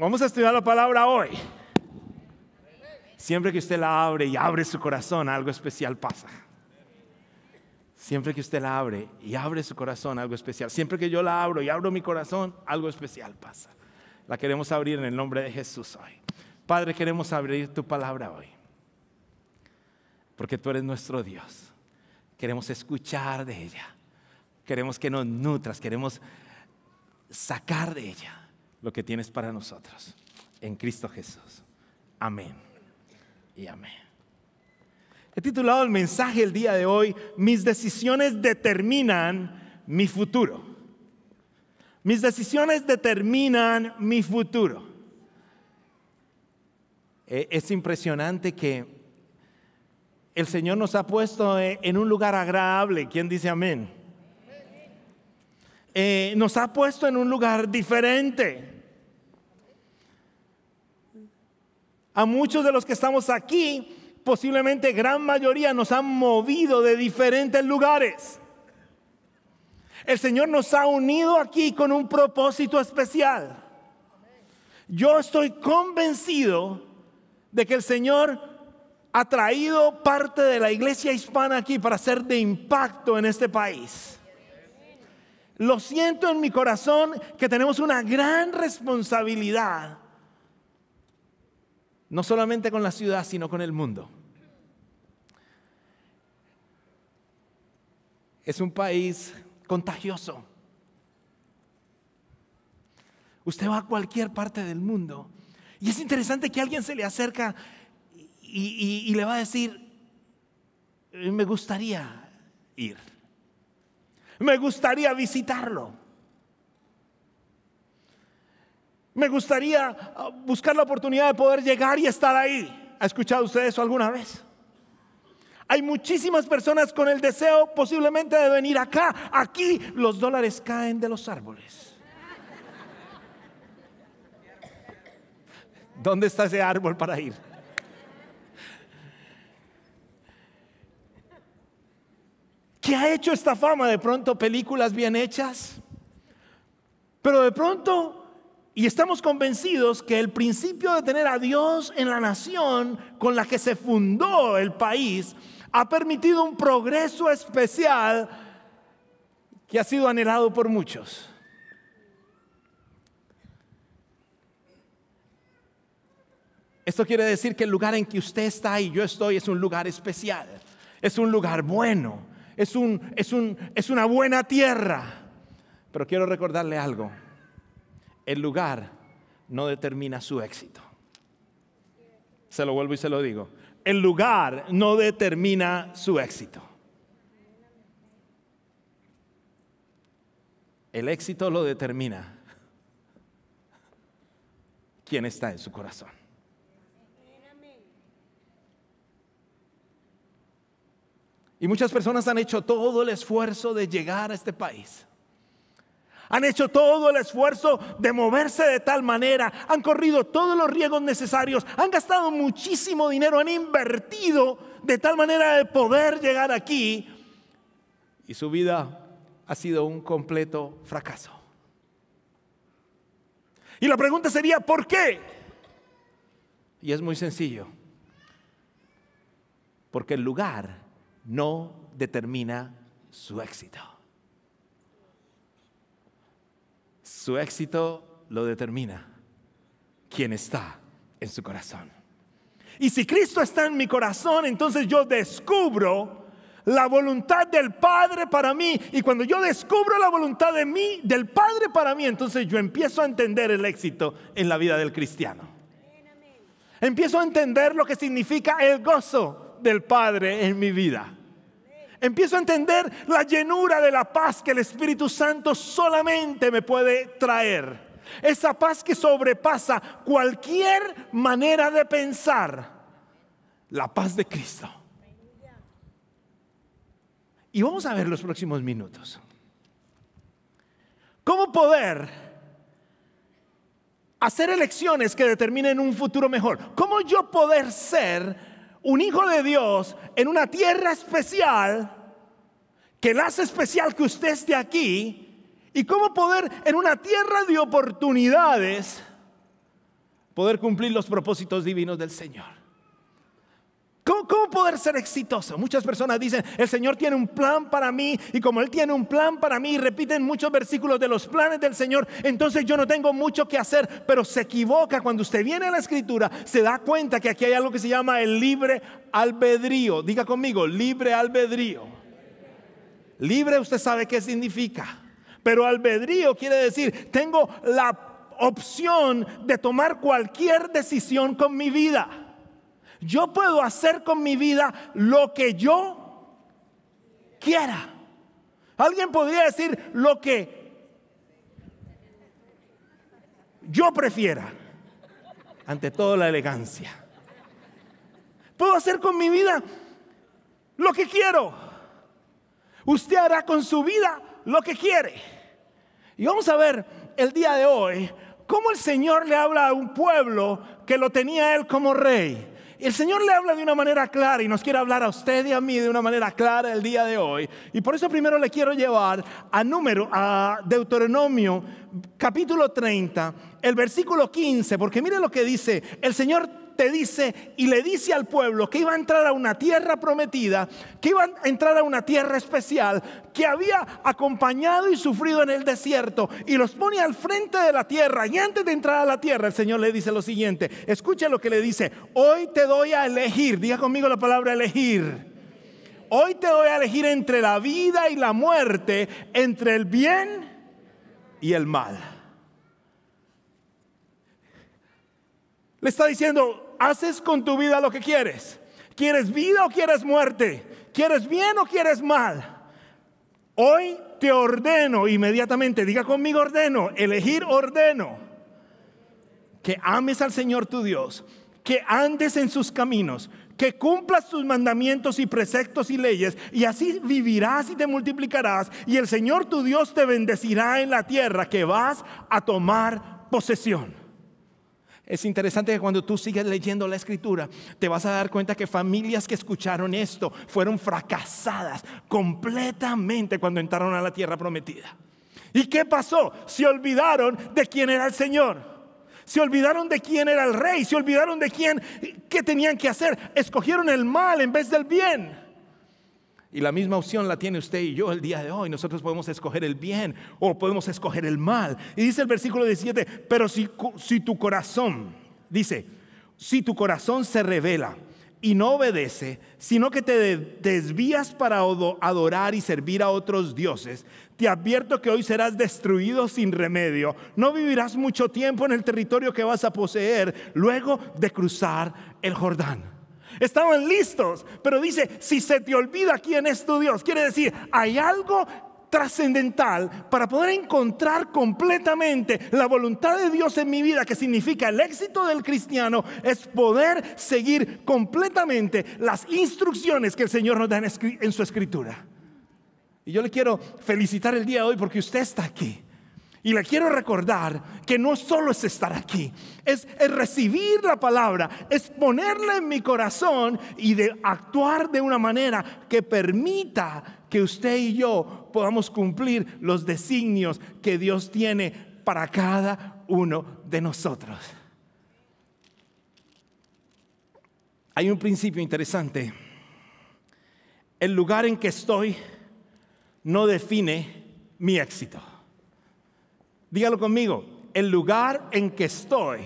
Vamos a estudiar la palabra hoy. Siempre que usted la abre y abre su corazón, algo especial pasa. Siempre que usted la abre y abre su corazón, algo especial. Siempre que yo la abro y abro mi corazón, algo especial pasa. La queremos abrir en el nombre de Jesús hoy. Padre, queremos abrir tu palabra hoy. Porque tú eres nuestro Dios. Queremos escuchar de ella. Queremos que nos nutras. Queremos sacar de ella lo que tienes para nosotros. En Cristo Jesús. Amén. Y amén. He titulado el mensaje el día de hoy, mis decisiones determinan mi futuro. Mis decisiones determinan mi futuro. E, es impresionante que el Señor nos ha puesto e, en un lugar agradable. ¿Quién dice amén? Eh, nos ha puesto en un lugar diferente. A muchos de los que estamos aquí, posiblemente gran mayoría nos han movido de diferentes lugares. El Señor nos ha unido aquí con un propósito especial. Yo estoy convencido de que el Señor ha traído parte de la iglesia hispana aquí para ser de impacto en este país. Lo siento en mi corazón que tenemos una gran responsabilidad no solamente con la ciudad, sino con el mundo. Es un país contagioso. Usted va a cualquier parte del mundo y es interesante que alguien se le acerca y, y le va a decir, me gustaría ir, me gustaría visitarlo. Me gustaría ah, buscar la oportunidad de poder llegar y estar ahí. ¿Ha escuchado usted eso alguna vez? Hay muchísimas personas con el deseo posiblemente de venir acá. Aquí los dólares caen de los árboles. ¿Dónde está ese árbol para ir? ¿Qué ha hecho esta fama? De pronto películas bien hechas. Pero de pronto y estamos convencidos que el principio de tener a Dios en la nación con la que se fundó el país ha permitido un progreso especial que ha sido anhelado por muchos. Esto quiere decir que el lugar en que usted está y yo estoy es un lugar especial, es un lugar bueno, es, es, un, es una buena tierra. Pero quiero recordarle algo el lugar no determina su éxito. Se lo vuelvo y se lo digo. El lugar no determina su éxito. El éxito lo determina quién está en su corazón. Y muchas personas han hecho todo el esfuerzo de llegar a este país. Han hecho todo el esfuerzo de moverse de tal manera, han corrido todos los riesgos necesarios, han gastado muchísimo dinero, han invertido de tal manera de poder llegar aquí y su vida ha sido un completo fracaso. Y la pregunta sería, ¿por qué? Y es muy sencillo, porque el lugar no determina su éxito. Su éxito lo determina quien está en su corazón. Y si Cristo está en mi corazón, entonces yo descubro la voluntad del Padre para mí. Y cuando yo descubro la voluntad de mí, del Padre para mí, entonces yo empiezo a entender el éxito en la vida del cristiano. Empiezo a entender lo que significa el gozo del Padre en mi vida. Empiezo a entender la llenura de la paz que el Espíritu Santo solamente me puede traer. Esa paz que sobrepasa cualquier manera de pensar. La paz de Cristo. Y vamos a ver los próximos minutos. ¿Cómo poder hacer elecciones que determinen un futuro mejor? ¿Cómo yo poder ser un hijo de Dios en una tierra especial que la hace especial que usted esté aquí. Y cómo poder en una tierra de oportunidades poder cumplir los propósitos divinos del Señor. ¿Cómo, poder ser exitoso? Muchas personas dicen, el Señor tiene un plan para mí y como Él tiene un plan para mí, repiten muchos versículos de los planes del Señor, entonces yo no tengo mucho que hacer, pero se equivoca cuando usted viene a la escritura, se da cuenta que aquí hay algo que se llama el libre albedrío. Diga conmigo, libre albedrío. Libre usted sabe qué significa, pero albedrío quiere decir, tengo la opción de tomar cualquier decisión con mi vida. Yo puedo hacer con mi vida lo que yo quiera. Alguien podría decir lo que yo prefiera. Ante todo la elegancia. Puedo hacer con mi vida lo que quiero. Usted hará con su vida lo que quiere. Y vamos a ver el día de hoy cómo el Señor le habla a un pueblo que lo tenía él como rey. El Señor le habla de una manera clara y nos quiere hablar a usted y a mí de una manera clara el día de hoy. Y por eso primero le quiero llevar a número a Deuteronomio capítulo 30, el versículo 15, porque mire lo que dice, el Señor dice y le dice al pueblo que iba a entrar a una tierra prometida, que iba a entrar a una tierra especial, que había acompañado y sufrido en el desierto, y los pone al frente de la tierra. Y antes de entrar a la tierra, el Señor le dice lo siguiente, escucha lo que le dice, hoy te doy a elegir, diga conmigo la palabra elegir. Hoy te doy a elegir entre la vida y la muerte, entre el bien y el mal. Le está diciendo, haces con tu vida lo que quieres. ¿Quieres vida o quieres muerte? ¿Quieres bien o quieres mal? Hoy te ordeno inmediatamente, diga conmigo ordeno, elegir ordeno, que ames al Señor tu Dios, que andes en sus caminos, que cumplas sus mandamientos y preceptos y leyes, y así vivirás y te multiplicarás, y el Señor tu Dios te bendecirá en la tierra que vas a tomar posesión. Es interesante que cuando tú sigas leyendo la escritura, te vas a dar cuenta que familias que escucharon esto fueron fracasadas completamente cuando entraron a la tierra prometida. ¿Y qué pasó? Se olvidaron de quién era el Señor. Se olvidaron de quién era el rey, se olvidaron de quién, qué tenían que hacer. Escogieron el mal en vez del bien. Y la misma opción la tiene usted y yo el día de hoy. Nosotros podemos escoger el bien o podemos escoger el mal. Y dice el versículo 17, pero si, si tu corazón, dice, si tu corazón se revela y no obedece, sino que te desvías para adorar y servir a otros dioses, te advierto que hoy serás destruido sin remedio. No vivirás mucho tiempo en el territorio que vas a poseer luego de cruzar el Jordán. Estaban listos, pero dice, si se te olvida quién es tu Dios, quiere decir, hay algo trascendental para poder encontrar completamente la voluntad de Dios en mi vida, que significa el éxito del cristiano, es poder seguir completamente las instrucciones que el Señor nos da en, su escritura. Y yo le quiero felicitar el día de hoy porque usted está aquí. Y le quiero recordar que no solo es estar aquí, es, recibir la palabra, es ponerla en mi corazón y de actuar de una manera que permita que usted y yo podamos cumplir los designios que Dios tiene para cada uno de nosotros. Hay un principio interesante. El lugar en que estoy no define mi éxito. Dígalo conmigo, el lugar en que estoy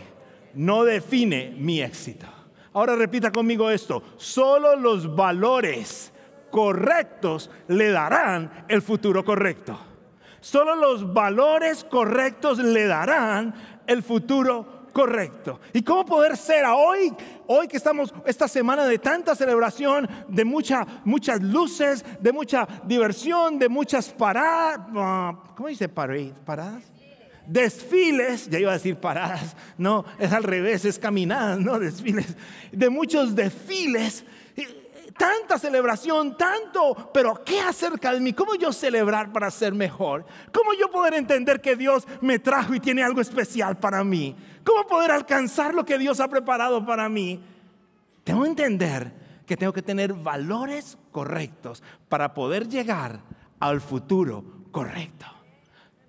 no define mi éxito. Ahora repita conmigo esto, solo los valores correctos le darán el futuro correcto. Solo los valores correctos le darán el futuro correcto. ¿Y cómo poder ser hoy? Hoy que estamos esta semana de tanta celebración, de muchas luces, de mucha diversión, de muchas paradas. Ah, ¿Cómo dice ¿Paradas? desfiles, ya iba a decir paradas, no, es al revés, es caminadas, no desfiles, de muchos desfiles, eh, tanta celebración, tanto, pero ¿qué acerca de mí? ¿Cómo yo celebrar para ser mejor? ¿Cómo yo poder entender que Dios me trajo y tiene algo especial para mí? ¿Cómo poder alcanzar lo que Dios ha preparado para mí? Tengo que entender que tengo que tener valores correctos para poder llegar al futuro correcto.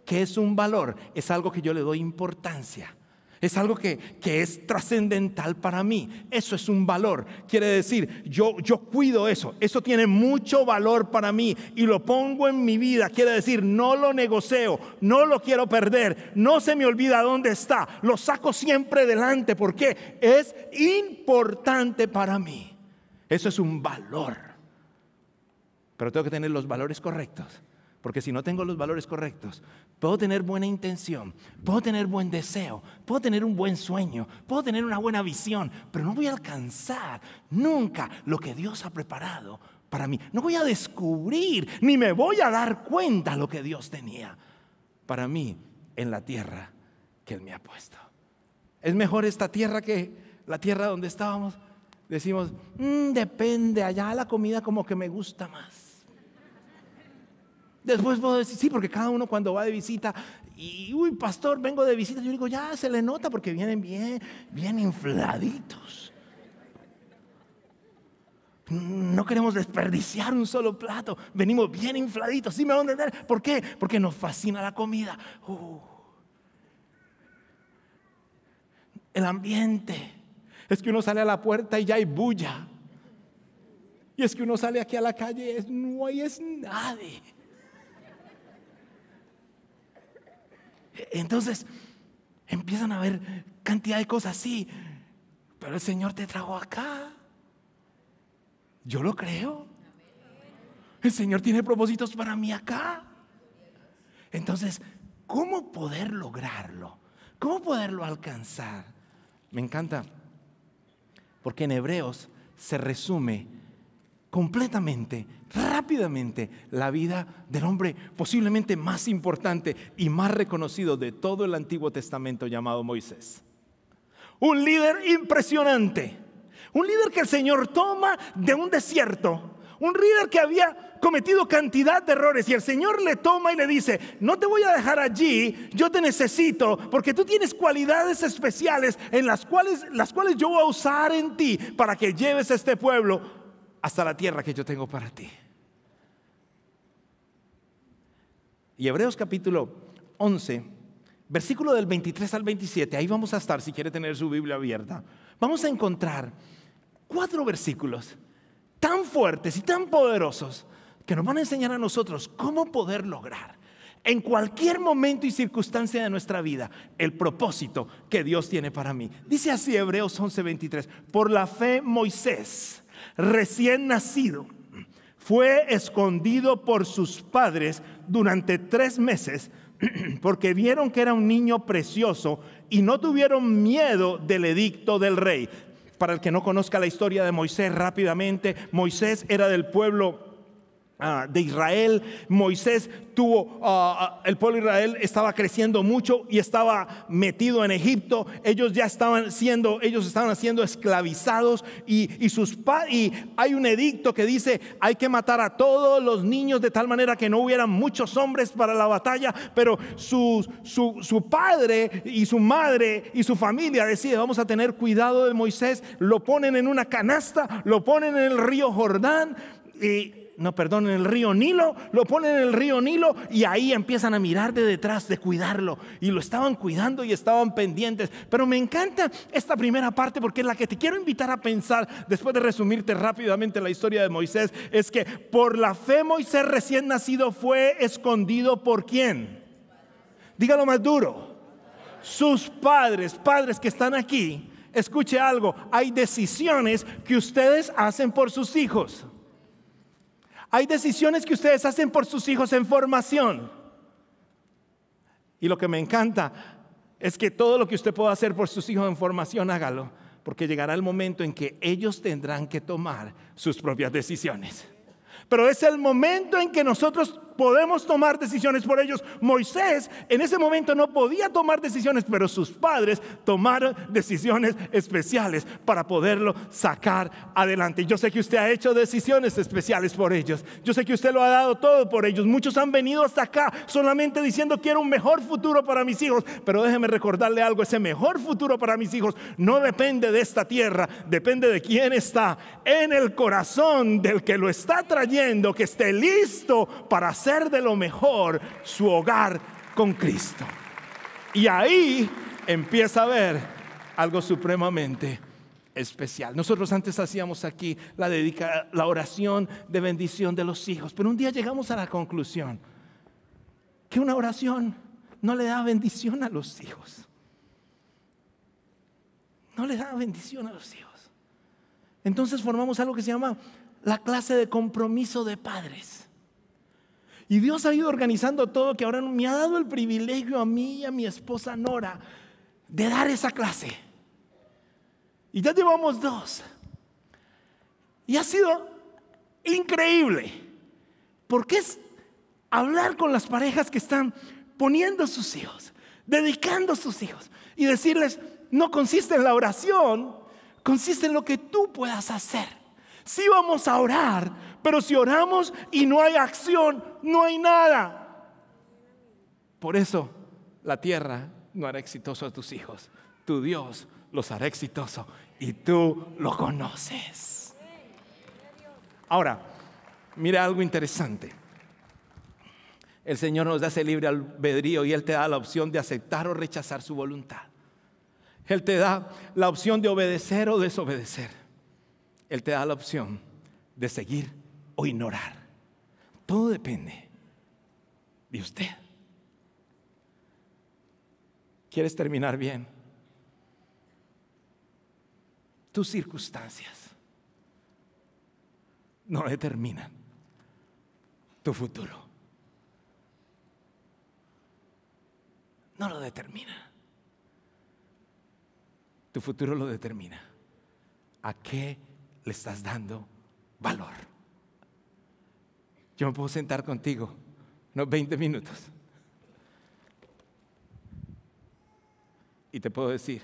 ¿Qué es un valor? Es algo que yo le doy importancia. Es algo que, es trascendental para mí. Eso es un valor. Quiere decir, yo, yo cuido eso. Eso tiene mucho valor para mí y lo pongo en mi vida. Quiere decir, no lo negocio, no lo quiero perder, no se me olvida dónde está. Lo saco siempre delante porque es importante para mí. Eso es un valor. Pero tengo que tener los valores correctos porque si no tengo los valores correctos, puedo tener buena intención, puedo tener buen deseo, puedo tener un buen sueño, puedo tener una buena visión, pero no voy a alcanzar nunca lo que Dios ha preparado para mí. No voy a descubrir ni me voy a dar cuenta lo que Dios tenía para mí en la tierra que Él me ha puesto. Es mejor esta tierra que la tierra donde estábamos. Decimos, mm, depende, allá la comida como que me gusta más. Después puedo decir, sí, porque cada uno cuando va de visita, y uy, pastor, vengo de visita, yo digo, ya se le nota porque vienen bien, bien infladitos. No queremos desperdiciar un solo plato, venimos bien infladitos, ¿sí me van a entender? ¿Por qué? Porque nos fascina la comida. Uh. El ambiente. Es que uno sale a la puerta y ya hay bulla. Y es que uno sale aquí a la calle, no hay es nadie. Entonces empiezan a ver cantidad de cosas, sí, pero el Señor te trajo acá. Yo lo creo. El Señor tiene propósitos para mí acá. Entonces, ¿cómo poder lograrlo? ¿Cómo poderlo alcanzar? Me encanta, porque en Hebreos se resume completamente, rápidamente, la vida del hombre posiblemente más importante y más reconocido de todo el Antiguo Testamento llamado Moisés. Un líder impresionante, un líder que el Señor toma de un desierto, un líder que había cometido cantidad de errores y el Señor le toma y le dice, no te voy a dejar allí, yo te necesito porque tú tienes cualidades especiales en las cuales, las cuales yo voy a usar en ti para que lleves a este pueblo hasta la tierra que yo tengo para ti. Y Hebreos capítulo 11, versículo del 23 al 27, ahí vamos a estar si quiere tener su Biblia abierta. Vamos a encontrar cuatro versículos tan fuertes y tan poderosos que nos van a enseñar a nosotros cómo poder lograr en cualquier momento y circunstancia de nuestra vida el propósito que Dios tiene para mí. Dice así Hebreos 11:23, por la fe Moisés recién nacido, fue escondido por sus padres durante tres meses porque vieron que era un niño precioso y no tuvieron miedo del edicto del rey. Para el que no conozca la historia de Moisés rápidamente, Moisés era del pueblo Ah, de Israel. Moisés tuvo, ah, ah, el pueblo de Israel estaba creciendo mucho y estaba metido en Egipto. Ellos ya estaban siendo, ellos estaban siendo esclavizados y, y, sus, y hay un edicto que dice hay que matar a todos los niños de tal manera que no hubieran muchos hombres para la batalla, pero su, su, padre y su madre y su familia deciden vamos a tener cuidado de Moisés, lo ponen en una canasta, lo ponen en el río Jordán y no, perdón, en el río Nilo, lo ponen en el río Nilo y ahí empiezan a mirar de detrás, de cuidarlo. Y lo estaban cuidando y estaban pendientes. Pero me encanta esta primera parte porque es la que te quiero invitar a pensar, después de resumirte rápidamente la historia de Moisés, es que por la fe Moisés recién nacido fue escondido por quién. Dígalo más duro. Sus padres, padres que están aquí, escuche algo, hay decisiones que ustedes hacen por sus hijos. Hay decisiones que ustedes hacen por sus hijos en formación. Y lo que me encanta es que todo lo que usted pueda hacer por sus hijos en formación, hágalo, porque llegará el momento en que ellos tendrán que tomar sus propias decisiones. Pero es el momento en que nosotros podemos tomar decisiones por ellos. Moisés en ese momento no podía tomar decisiones, pero sus padres tomaron decisiones especiales para poderlo sacar adelante. Yo sé que usted ha hecho decisiones especiales por ellos. Yo sé que usted lo ha dado todo por ellos. Muchos han venido hasta acá solamente diciendo quiero un mejor futuro para mis hijos, pero déjeme recordarle algo, ese mejor futuro para mis hijos no depende de esta tierra, depende de quién está en el corazón del que lo está trayendo, que esté listo para hacer hacer de lo mejor su hogar con Cristo. Y ahí empieza a ver algo supremamente especial. Nosotros antes hacíamos aquí la, la oración de bendición de los hijos, pero un día llegamos a la conclusión que una oración no le da bendición a los hijos. No le da bendición a los hijos. Entonces formamos algo que se llama la clase de compromiso de padres. Y Dios ha ido organizando todo que ahora me ha dado el privilegio a mí y a mi esposa Nora de dar esa clase. Y ya llevamos dos. Y ha sido increíble. Porque es hablar con las parejas que están poniendo sus hijos, dedicando sus hijos y decirles, no consiste en la oración, consiste en lo que tú puedas hacer. Si vamos a orar, pero si oramos y no hay acción, no hay nada. Por eso la tierra no hará exitoso a tus hijos. Tu Dios los hará exitoso y tú lo conoces. Ahora, mira algo interesante. El Señor nos da ese libre albedrío y Él te da la opción de aceptar o rechazar su voluntad. Él te da la opción de obedecer o desobedecer. Él te da la opción de seguir o ignorar. Todo depende de usted. ¿Quieres terminar bien? Tus circunstancias no determinan tu futuro. No lo determina. Tu futuro lo determina. ¿A qué le estás dando valor? yo me puedo sentar contigo, no 20 minutos. Y te puedo decir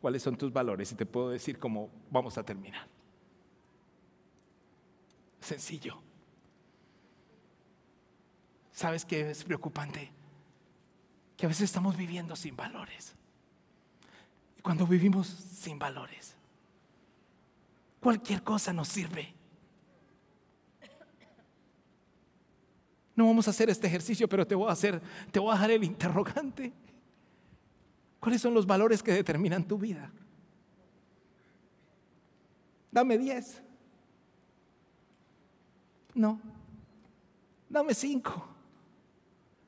cuáles son tus valores y te puedo decir cómo vamos a terminar. Sencillo. ¿Sabes qué es preocupante? Que a veces estamos viviendo sin valores. Y cuando vivimos sin valores, cualquier cosa nos sirve. No vamos a hacer este ejercicio, pero te voy a hacer, te voy a dejar el interrogante. ¿Cuáles son los valores que determinan tu vida? Dame diez. No. Dame cinco.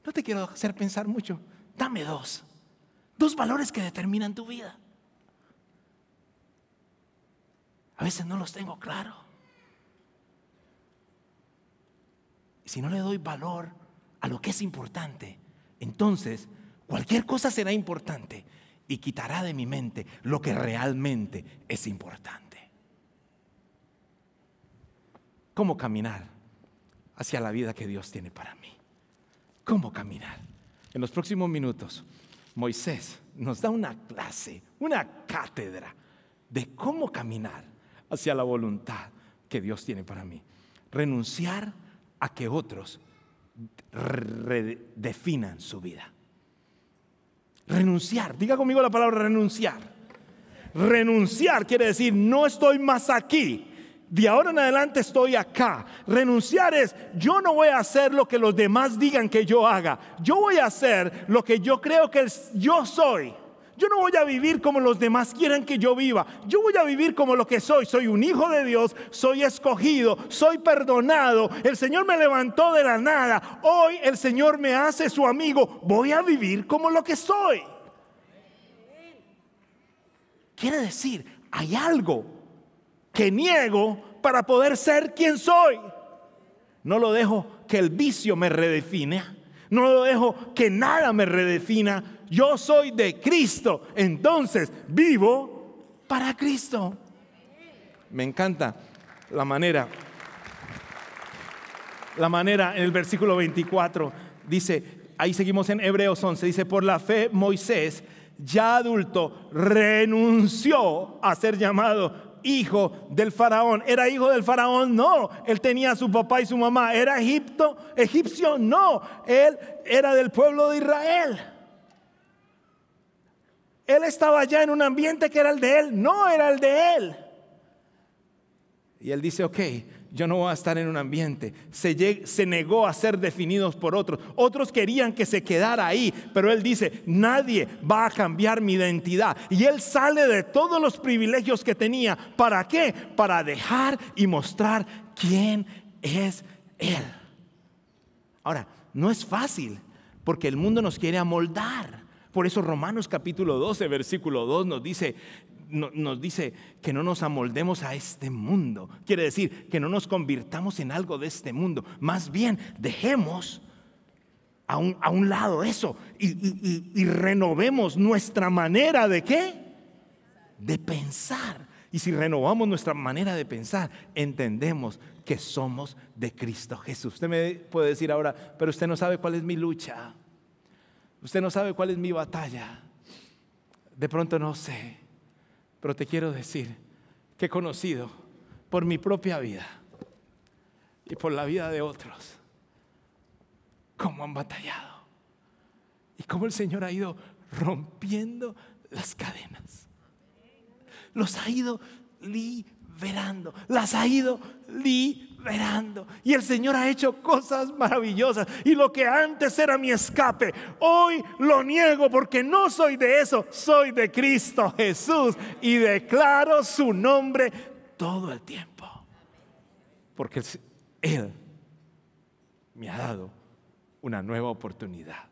No te quiero hacer pensar mucho. Dame dos. Dos valores que determinan tu vida. A veces no los tengo claros. si no le doy valor a lo que es importante, entonces cualquier cosa será importante y quitará de mi mente lo que realmente es importante. ¿Cómo caminar hacia la vida que Dios tiene para mí? ¿Cómo caminar? En los próximos minutos, Moisés nos da una clase, una cátedra de cómo caminar hacia la voluntad que Dios tiene para mí. Renunciar a que otros redefinan su vida. Renunciar, diga conmigo la palabra renunciar. Renunciar quiere decir, no estoy más aquí. De ahora en adelante estoy acá. Renunciar es, yo no voy a hacer lo que los demás digan que yo haga. Yo voy a hacer lo que yo creo que yo soy. Yo no voy a vivir como los demás quieran que yo viva. Yo voy a vivir como lo que soy. Soy un hijo de Dios, soy escogido, soy perdonado. El Señor me levantó de la nada. Hoy el Señor me hace su amigo. Voy a vivir como lo que soy. Quiere decir, hay algo que niego para poder ser quien soy. No lo dejo que el vicio me redefine. No lo dejo que nada me redefina yo soy de Cristo, entonces vivo para Cristo. Me encanta la manera, la manera en el versículo 24 dice, ahí seguimos en Hebreos 11, dice, por la fe Moisés, ya adulto, renunció a ser llamado hijo del faraón. ¿Era hijo del faraón? No. Él tenía a su papá y su mamá. ¿Era Egipto? egipcio? No. Él era del pueblo de Israel. Él estaba ya en un ambiente que era el de él, no era el de él. Y él dice, ok, yo no voy a estar en un ambiente. Se, se, negó a ser definidos por otros. Otros querían que se quedara ahí, pero él dice, nadie va a cambiar mi identidad. Y él sale de todos los privilegios que tenía. ¿Para qué? Para dejar y mostrar quién es él. Ahora, no es fácil, porque el mundo nos quiere amoldar. Por eso Romanos capítulo 12, versículo 2 nos dice, nos dice que no nos amoldemos a este mundo. Quiere decir que no nos convirtamos en algo de este mundo. Más bien, dejemos a un, lado eso y, y renovemos nuestra manera de qué? De pensar. Y si renovamos nuestra manera de pensar, entendemos que somos de Cristo Jesús. Usted me puede decir ahora, pero usted no sabe cuál es mi lucha. Usted no sabe cuál es mi batalla. De pronto no sé, pero te quiero decir que he conocido por mi propia vida y por la vida de otros cómo han batallado y cómo el Señor ha ido rompiendo las cadenas. Los ha ido liberando, las ha ido liberando y el Señor ha hecho cosas maravillosas. Y lo que antes era mi escape, hoy lo niego porque no soy de eso, soy de Cristo Jesús. Y declaro su nombre todo el tiempo. Porque Él me ha dado una nueva oportunidad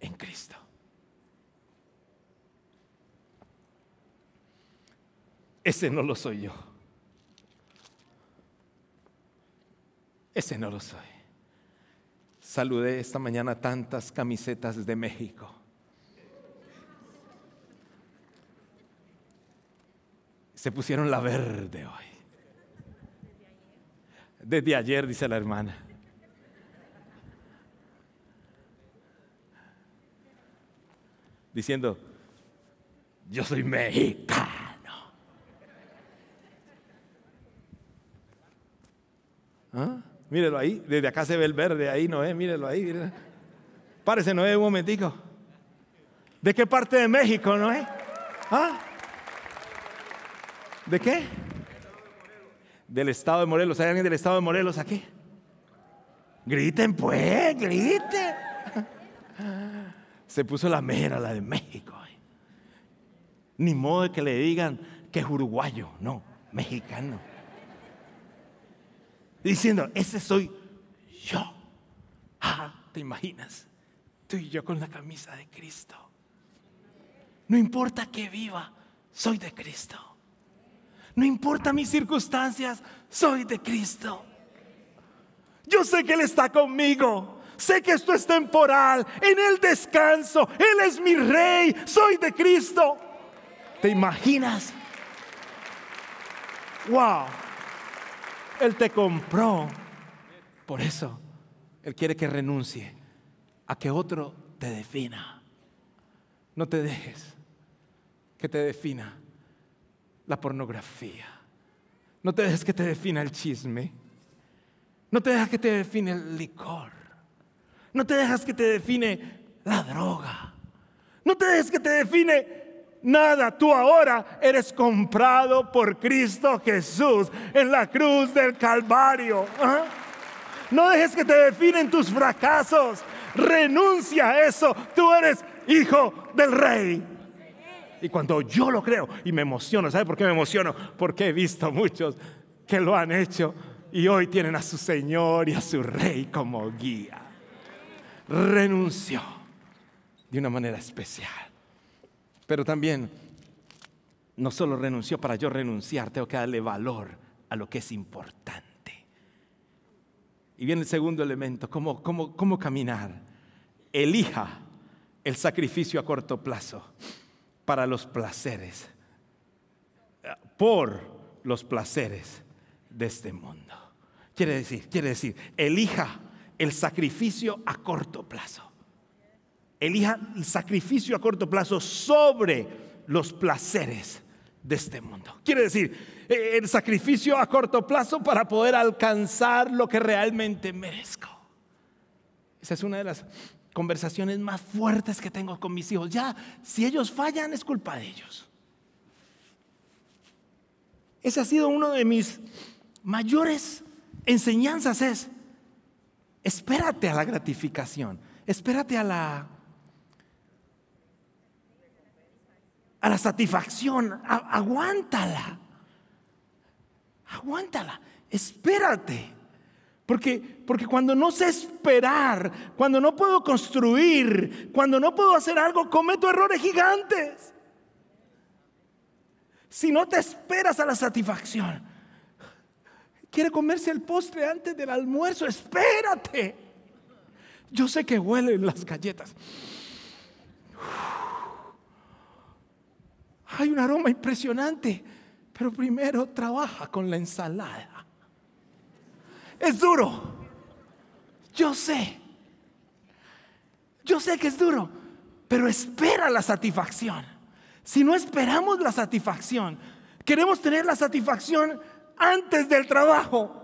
en Cristo. Ese no lo soy yo. Ese no lo soy. Saludé esta mañana tantas camisetas de México. Se pusieron la verde hoy. Desde ayer, dice la hermana. Diciendo, yo soy mexicano. ¿Ah? Mírelo ahí, desde acá se ve el verde, ahí no es, mírelo ahí. Mírelo. Párese es, un momentico. ¿De qué parte de México, Noé? ¿Ah? ¿De qué? Del estado de Morelos. ¿Hay alguien del estado de Morelos aquí? Griten pues, griten. Se puso la mera, la de México. Ni modo de que le digan que es uruguayo, no, mexicano diciendo, ese soy yo. Ah, ¿te imaginas? Tú y yo con la camisa de Cristo. No importa que viva, soy de Cristo. No importa mis circunstancias, soy de Cristo. Yo sé que Él está conmigo. Sé que esto es temporal. En el descanso. Él es mi rey. Soy de Cristo. ¿Te imaginas? Wow. Él te compró. Por eso, Él quiere que renuncie a que otro te defina. No te dejes que te defina la pornografía. No te dejes que te defina el chisme. No te dejes que te define el licor. No te dejes que te define la droga. No te dejes que te define nada. Tú ahora eres comprado por Cristo Jesús en la cruz del Calvario. No dejes que te definen tus fracasos. Renuncia a eso. Tú eres hijo del rey. Y cuando yo lo creo y me emociono, ¿sabe por qué me emociono? Porque he visto muchos que lo han hecho y hoy tienen a su Señor y a su Rey como guía. Renunció de una manera especial. Pero también no solo renunció para yo renunciar, tengo que darle valor a lo que es importante. Y viene el segundo elemento, cómo, cómo caminar. Elija el sacrificio a corto plazo para los placeres, por los placeres de este mundo. Quiere decir, quiere decir, elija el sacrificio a corto plazo elija el sacrificio a corto plazo sobre los placeres de este mundo. Quiere decir, eh, el sacrificio a corto plazo para poder alcanzar lo que realmente merezco. Esa es una de las conversaciones más fuertes que tengo con mis hijos. Ya, si ellos fallan, es culpa de ellos. Ese ha sido uno de mis mayores enseñanzas es, espérate a la gratificación, espérate a la a la satisfacción. aguántala. Aguántala. Espérate. Porque, porque cuando no sé esperar, cuando no puedo construir, cuando no puedo hacer algo, cometo errores gigantes. Si no te esperas a la satisfacción, quiere comerse el postre antes del almuerzo, espérate. Yo sé que huelen las galletas. hay un aroma impresionante, pero primero trabaja con la ensalada. Es duro. Yo sé. Yo sé que es duro, pero espera la satisfacción. Si no esperamos la satisfacción, queremos tener la satisfacción antes del trabajo.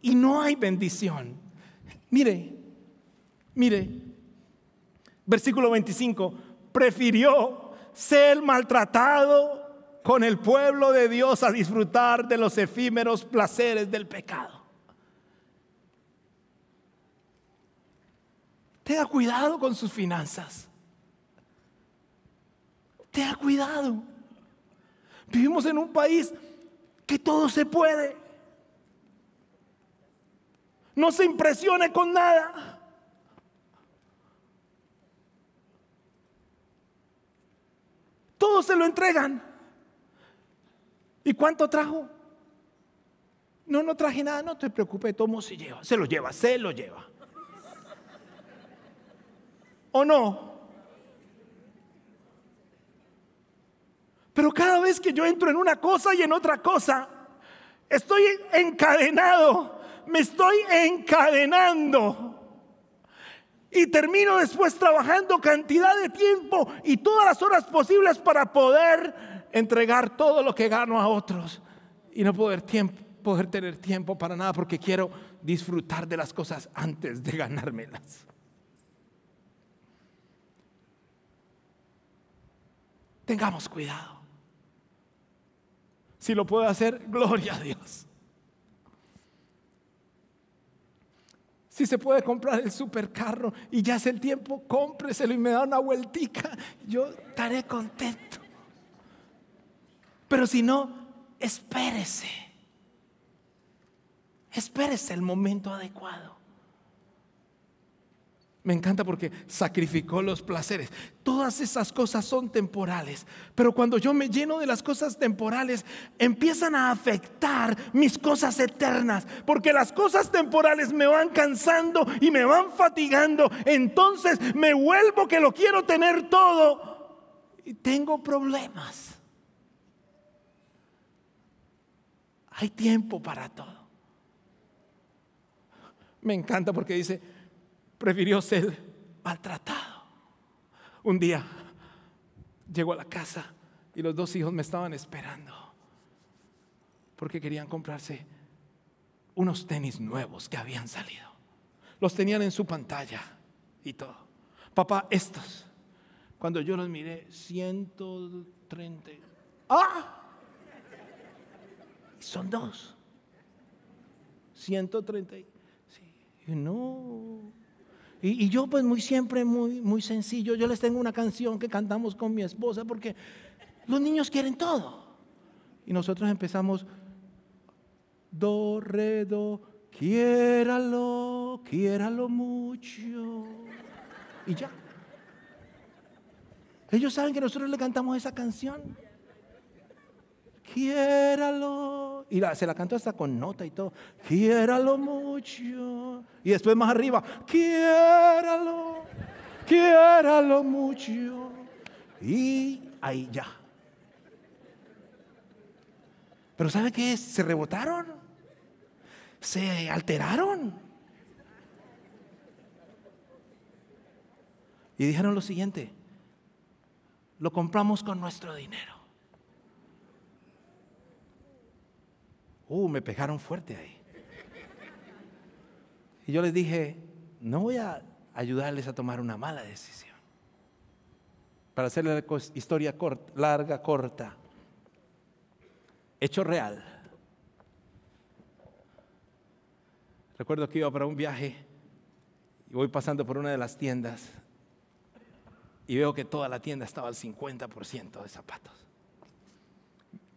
Y no hay bendición. Mire, mire, versículo 25, prefirió ser maltratado con el pueblo de Dios a disfrutar de los efímeros placeres del pecado. Tenga cuidado con sus finanzas. Tenga cuidado. Vivimos en un país que todo se puede. No se impresione con nada. Todos se lo entregan. ¿Y cuánto trajo? No, no traje nada, no te preocupes, tomo si lleva. Se lo lleva, se lo lleva. ¿O no? Pero cada vez que yo entro en una cosa y en otra cosa, estoy encadenado, me estoy encadenando y termino después trabajando cantidad de tiempo y todas las horas posibles para poder entregar todo lo que gano a otros y no poder, tener tiempo para nada porque quiero disfrutar de las cosas antes de ganármelas. Tengamos cuidado. Si lo puedo hacer, gloria a Dios. Si se puede comprar el supercarro y ya es el tiempo, cómpreselo y me da una vueltica. Yo estaré contento. Pero si no, espérese. Espérese el momento adecuado. Me encanta porque sacrificó los placeres. Todas esas cosas son temporales. Pero cuando yo me lleno de las cosas temporales, empiezan a afectar mis cosas eternas. Porque las cosas temporales me van cansando y me van fatigando. Entonces me vuelvo que lo quiero tener todo. Y tengo problemas. Hay tiempo para todo. Me encanta porque dice, prefirió ser maltratado. Un día llegó a la casa y los dos hijos me estaban esperando porque querían comprarse unos tenis nuevos que habían salido. Los tenían en su pantalla y todo. Papá, estos. Cuando yo los miré, 130. ¡Ah! Son dos. 130. Sí. No. Y, yo pues muy siempre, muy, muy sencillo, yo les tengo una canción que cantamos con mi esposa porque los niños quieren todo. Y nosotros empezamos, do, re, do, quiéralo, quiéralo mucho. Y ya. Ellos saben que nosotros le cantamos esa canción. Quiéralo, y se la cantó hasta con nota y todo. Quiéralo mucho. Y después más arriba, quiéralo, quiéralo mucho. Y ahí ya. Pero ¿sabe qué? Se rebotaron. Se alteraron. Y dijeron lo siguiente, lo compramos con nuestro dinero. Uh, me pegaron fuerte ahí. Y yo les dije, no voy a ayudarles a tomar una mala decisión. Para hacerle la historia corta, larga, corta, hecho real. Recuerdo que iba para un viaje y voy pasando por una de las tiendas y veo que toda la tienda estaba al 50% de zapatos.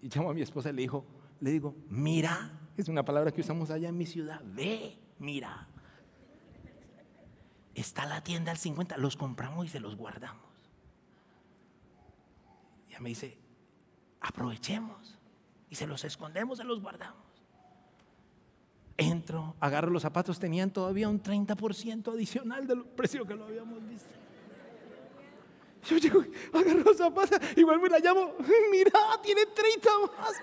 Y llamo a mi esposa y le digo le digo, mira, es una palabra que usamos allá en mi ciudad, ve, mira. Está la tienda al 50, los compramos y se los guardamos. Ya me dice, aprovechemos y se los escondemos, se los guardamos. Entro, agarro los zapatos, tenían todavía un 30% adicional del precio que lo habíamos visto. Yo llego, agarro los zapatos, igual me la llamo, mira, tiene 30 más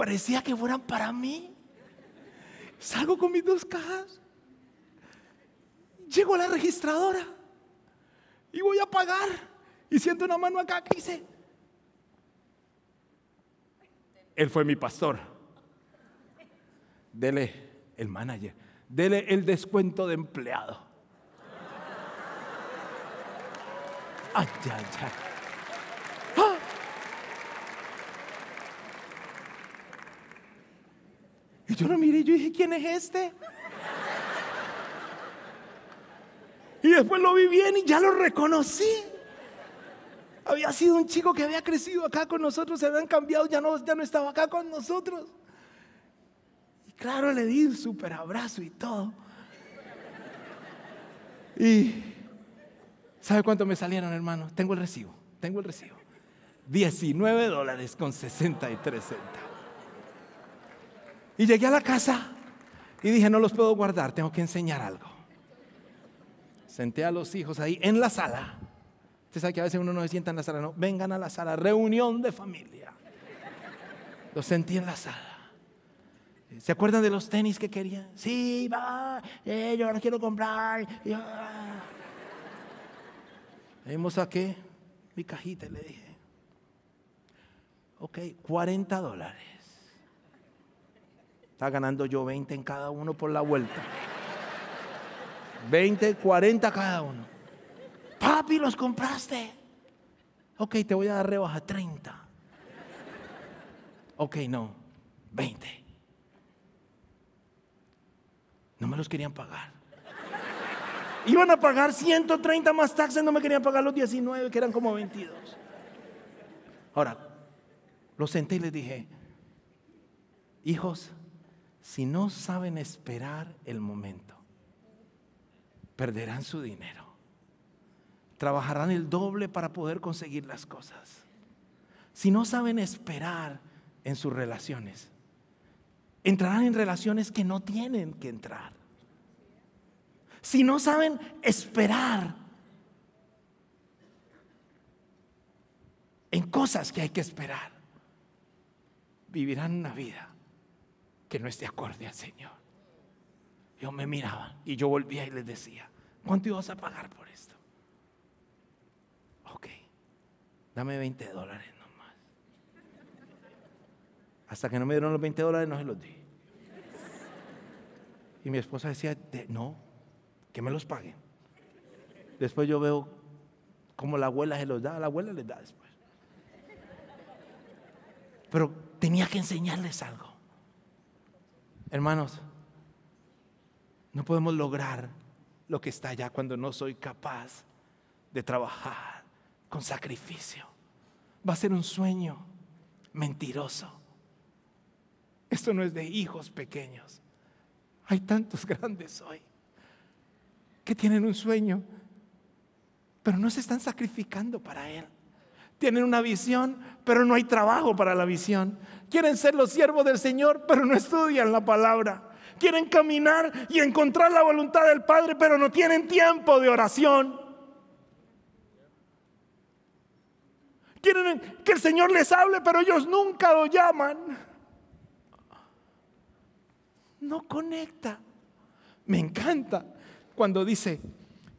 parecía que fueran para mí. Salgo con mis dos cajas, llego a la registradora y voy a pagar. Y siento una mano acá que dice, él fue mi pastor. Dele el manager, dele el descuento de empleado. Ay, ay, ay. Y yo lo miré yo dije, ¿quién es este? Y después lo vi bien y ya lo reconocí. Había sido un chico que había crecido acá con nosotros, se habían cambiado, ya no, ya no estaba acá con nosotros. Y claro, le di un super abrazo y todo. Y ¿sabe cuánto me salieron, hermano? Tengo el recibo, tengo el recibo. 19 dólares con 63 centavos. Y llegué a la casa y dije, no los puedo guardar, tengo que enseñar algo. Senté a los hijos ahí en la sala. Usted sabe que a veces uno no se sienta en la sala, no, vengan a la sala, reunión de familia. Los sentí en la sala. ¿Se acuerdan de los tenis que querían? Sí, va, eh, yo los quiero comprar. vemos Ahí me mi cajita y le dije, ok, 40 dólares. Estaba ganando yo 20 en cada uno por la vuelta. 20, 40 cada uno. Papi, los compraste. Ok, te voy a dar rebaja 30. Ok, no, 20. No me los querían pagar. Iban a pagar 130 más taxes, no me querían pagar los 19, que eran como 22. Ahora, los senté y les dije, hijos, si no saben esperar el momento, perderán su dinero. Trabajarán el doble para poder conseguir las cosas. Si no saben esperar en sus relaciones, entrarán en relaciones que no tienen que entrar. Si no saben esperar en cosas que hay que esperar, vivirán una vida que no esté acorde al Señor. Yo me miraba y yo volvía y les decía, ¿cuánto ibas a pagar por esto? Ok, dame 20 dólares nomás. Hasta que no me dieron los 20 dólares no se los di. Y mi esposa decía, no, que me los paguen. Después yo veo cómo la abuela se los da, la abuela les da después. Pero tenía que enseñarles algo. Hermanos, no podemos lograr lo que está allá cuando no soy capaz de trabajar con sacrificio. Va a ser un sueño mentiroso. Esto no es de hijos pequeños. Hay tantos grandes hoy que tienen un sueño, pero no se están sacrificando para él. Tienen una visión, pero no hay trabajo para la visión. Quieren ser los siervos del Señor, pero no estudian la palabra. Quieren caminar y encontrar la voluntad del Padre, pero no tienen tiempo de oración. Quieren que el Señor les hable, pero ellos nunca lo llaman. No conecta. Me encanta cuando dice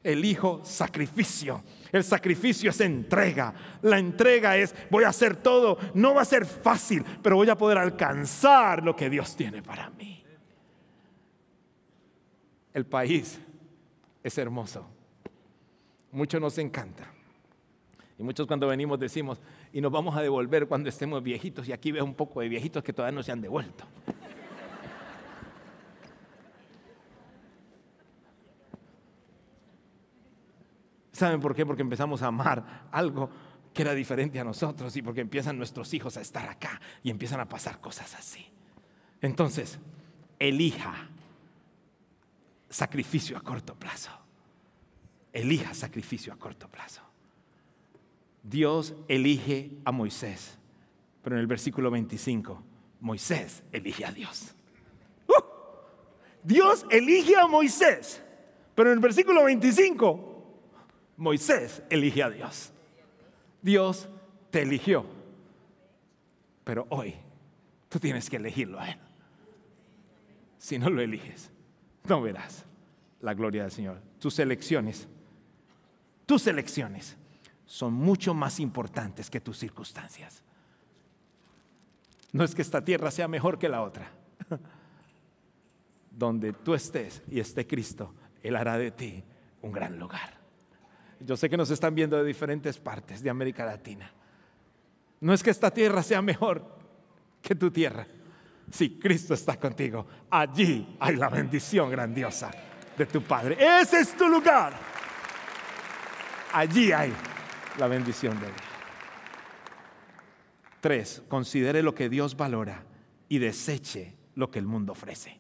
el Hijo sacrificio el sacrificio es entrega. La entrega es voy a hacer todo. No va a ser fácil, pero voy a poder alcanzar lo que Dios tiene para mí. El país es hermoso. Mucho nos encanta. Y muchos cuando venimos decimos, y nos vamos a devolver cuando estemos viejitos. Y aquí veo un poco de viejitos que todavía no se han devuelto. ¿Saben por qué? Porque empezamos a amar algo que era diferente a nosotros y porque empiezan nuestros hijos a estar acá y empiezan a pasar cosas así. Entonces, elija sacrificio a corto plazo. Elija sacrificio a corto plazo. Dios elige a Moisés, pero en el versículo 25, Moisés elige a Dios. ¡Uh! Dios elige a Moisés, pero en el versículo 25, Moisés elige a Dios. Dios te eligió. Pero hoy tú tienes que elegirlo a Él. Si no lo eliges, no verás la gloria del Señor. Tus elecciones, tus elecciones son mucho más importantes que tus circunstancias. No es que esta tierra sea mejor que la otra. Donde tú estés y esté Cristo, Él hará de ti un gran lugar. Yo sé que nos están viendo de diferentes partes de América Latina. No es que esta tierra sea mejor que tu tierra. Si Cristo está contigo, allí hay la bendición grandiosa de tu Padre. Ese es tu lugar. Allí hay la bendición de Dios. Tres, considere lo que Dios valora y deseche lo que el mundo ofrece.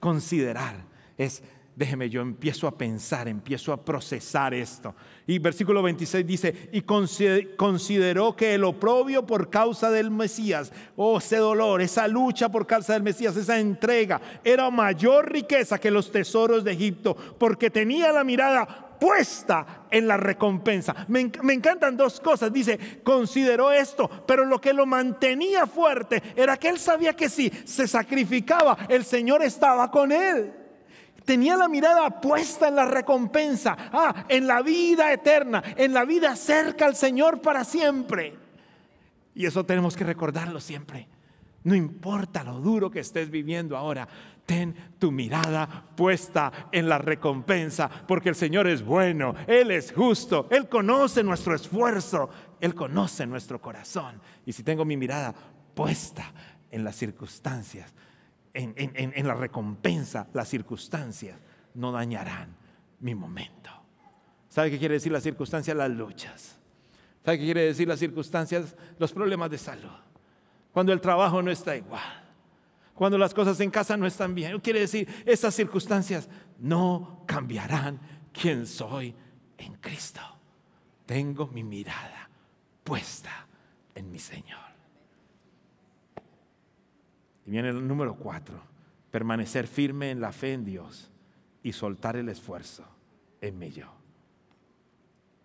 Considerar es déjeme, yo empiezo a pensar, empiezo a procesar esto. Y versículo 26 dice, y consideró que el oprobio por causa del Mesías, oh, ese dolor, esa lucha por causa del Mesías, esa entrega, era mayor riqueza que los tesoros de Egipto, porque tenía la mirada puesta en la recompensa. Me, me encantan dos cosas. Dice, consideró esto, pero lo que lo mantenía fuerte era que él sabía que si se sacrificaba, el Señor estaba con él tenía la mirada puesta en la recompensa, ah, en la vida eterna, en la vida cerca al Señor para siempre. Y eso tenemos que recordarlo siempre. No importa lo duro que estés viviendo ahora, ten tu mirada puesta en la recompensa, porque el Señor es bueno, Él es justo, Él conoce nuestro esfuerzo, Él conoce nuestro corazón. Y si tengo mi mirada puesta en las circunstancias, en, la recompensa, las circunstancias no dañarán mi momento. ¿Sabe qué quiere decir las circunstancias? Las luchas. ¿Sabe qué quiere decir las circunstancias? Los problemas de salud. Cuando el trabajo no está igual. Cuando las cosas en casa no están bien. Quiere decir, esas circunstancias no cambiarán quién soy en Cristo. Tengo mi mirada puesta en mi Señor. Y viene el número cuatro, permanecer firme en la fe en Dios y soltar el esfuerzo en mí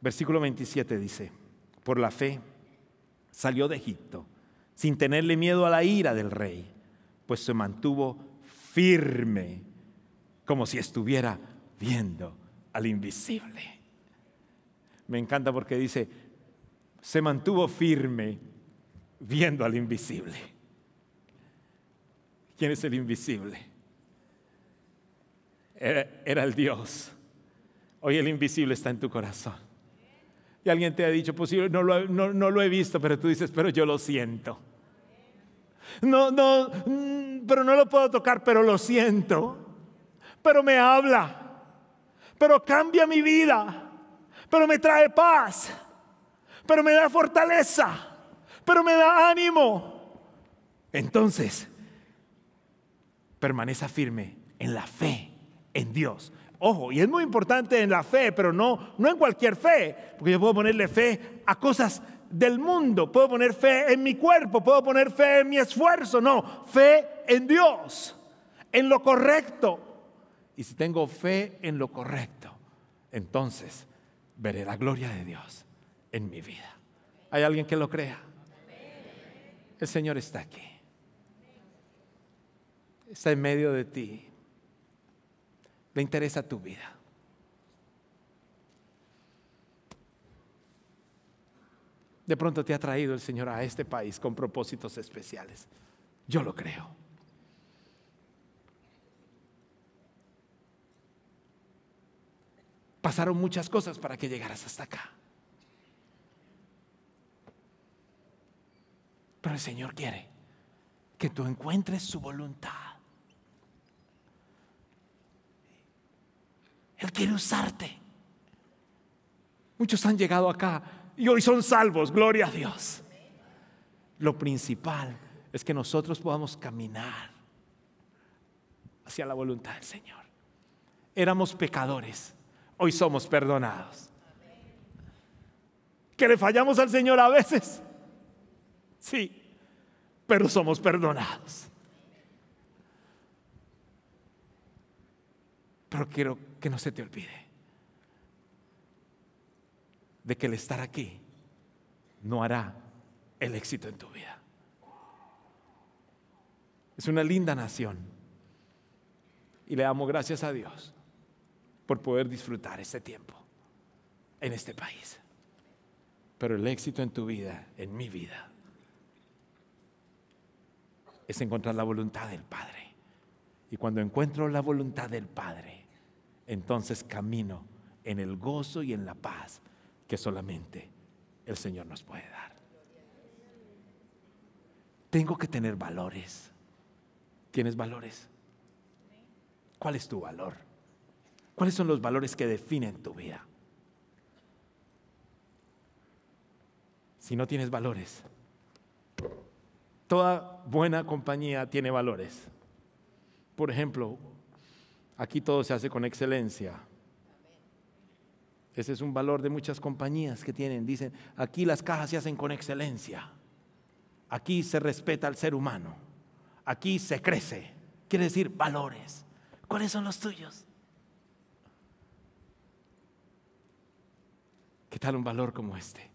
Versículo 27 dice, por la fe salió de Egipto sin tenerle miedo a la ira del rey, pues se mantuvo firme como si estuviera viendo al invisible. Me encanta porque dice, se mantuvo firme viendo al invisible. ¿Quién es el invisible? Era, el Dios. Hoy el invisible está en tu corazón. Y alguien te ha dicho, pues no lo he visto, pero tú dices, pero yo lo siento. No, no, mm, pero no lo puedo tocar, pero lo siento. Pero me habla. Pero cambia mi vida. Pero me trae paz. Pero me da fortaleza. Pero me da ánimo. Entonces, permanezca firme en la fe, en Dios. Ojo, y es muy importante en la fe, pero no, no en cualquier fe, porque yo puedo ponerle fe a cosas del mundo, puedo poner fe en mi cuerpo, puedo poner fe en mi esfuerzo, no, fe en Dios, en lo correcto. Y si tengo fe en lo correcto, entonces veré la gloria de Dios en mi vida. ¿Hay alguien que lo crea? El Señor está aquí está en medio de ti, le interesa tu vida. De pronto te ha traído el Señor a este país con propósitos especiales. Yo lo creo. Pasaron muchas cosas para que llegaras hasta acá. Pero el Señor quiere que tú encuentres su voluntad. Él quiere usarte. Muchos han llegado acá y hoy son salvos, gloria a Dios. Lo principal es que nosotros podamos caminar hacia la voluntad del Señor. Éramos pecadores, hoy somos perdonados. Que le fallamos al Señor a veces, sí, pero somos perdonados. Pero quiero que no se te olvide de que el estar aquí no hará el éxito en tu vida. Es una linda nación y le damos gracias a Dios por poder disfrutar este tiempo en este país. Pero el éxito en tu vida, en mi vida, es encontrar la voluntad del Padre. Y cuando encuentro la voluntad del Padre, entonces camino en el gozo y en la paz que solamente el Señor nos puede dar. Tengo que tener valores. ¿Tienes valores? ¿Cuál es tu valor? ¿Cuáles son los valores que definen tu vida? Si no tienes valores, toda buena compañía tiene valores. Por ejemplo, Aquí todo se hace con excelencia. Ese es un valor de muchas compañías que tienen. Dicen, aquí las cajas se hacen con excelencia. Aquí se respeta al ser humano. Aquí se crece. Quiere decir valores. ¿Cuáles son los tuyos? ¿Qué tal un valor como este?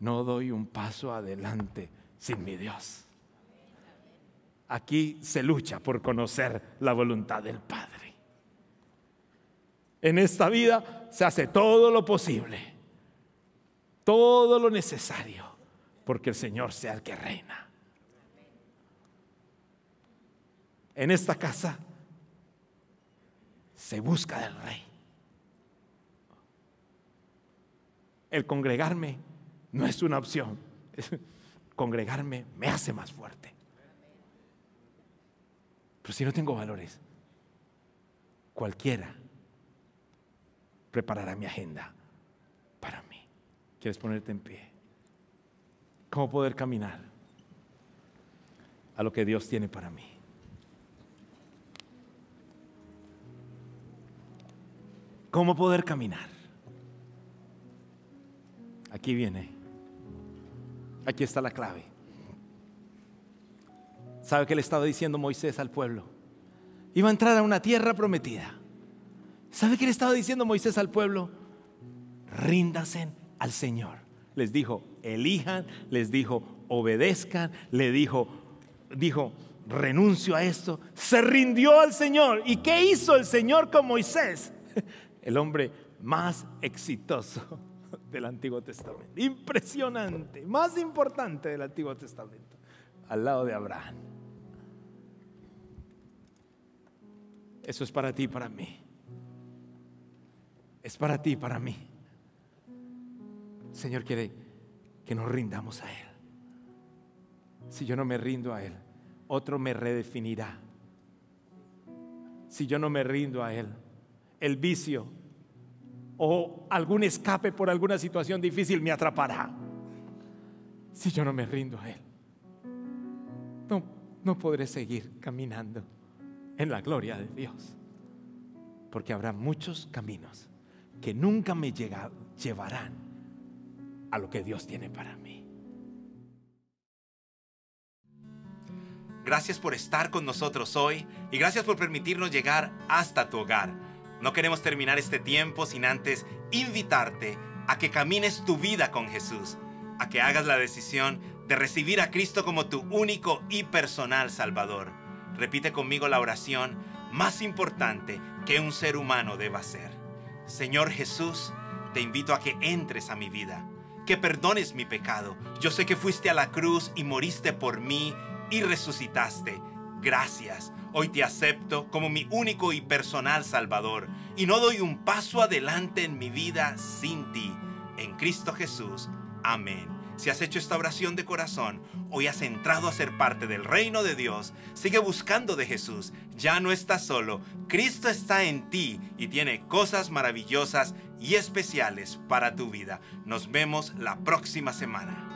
No doy un paso adelante sin mi Dios. Aquí se lucha por conocer la voluntad del Padre. En esta vida se hace todo lo posible, todo lo necesario, porque el Señor sea el que reina. En esta casa se busca del rey. El congregarme no es una opción. Congregarme me hace más fuerte. Pero si no tengo valores, cualquiera preparará mi agenda para mí. ¿Quieres ponerte en pie? ¿Cómo poder caminar a lo que Dios tiene para mí? ¿Cómo poder caminar? Aquí viene. Aquí está la clave. ¿Sabe qué le estaba diciendo Moisés al pueblo? Iba a entrar a una tierra prometida. ¿Sabe qué le estaba diciendo Moisés al pueblo? Ríndasen al Señor. Les dijo, elijan, les dijo, obedezcan, le dijo, dijo, renuncio a esto. Se rindió al Señor. ¿Y qué hizo el Señor con Moisés? El hombre más exitoso del Antiguo Testamento. Impresionante, más importante del Antiguo Testamento. Al lado de Abraham. Eso es para ti y para mí es para ti, para mí. Señor quiere que nos rindamos a Él. Si yo no me rindo a Él, otro me redefinirá. Si yo no me rindo a Él, el vicio o algún escape por alguna situación difícil me atrapará. Si yo no me rindo a Él, no podré seguir caminando en la gloria de Dios, porque habrá muchos caminos que nunca me llevarán a lo que Dios tiene para mí. Gracias por estar con nosotros hoy y gracias por permitirnos llegar hasta tu hogar. No queremos terminar este tiempo sin antes invitarte a que camines tu vida con Jesús, a que hagas la decisión de recibir a Cristo como tu único y personal Salvador. Repite conmigo la oración más importante que un ser humano deba hacer. Señor Jesús, te invito a que entres a mi vida, que perdones mi pecado. Yo sé que fuiste a la cruz y moriste por mí y resucitaste. Gracias. Hoy te acepto como mi único y personal Salvador y no doy un paso adelante en mi vida sin ti. En Cristo Jesús. Amén. Si has hecho esta oración de corazón, hoy has entrado a ser parte del reino de Dios, sigue buscando de Jesús, ya no estás solo, Cristo está en ti y tiene cosas maravillosas y especiales para tu vida. Nos vemos la próxima semana.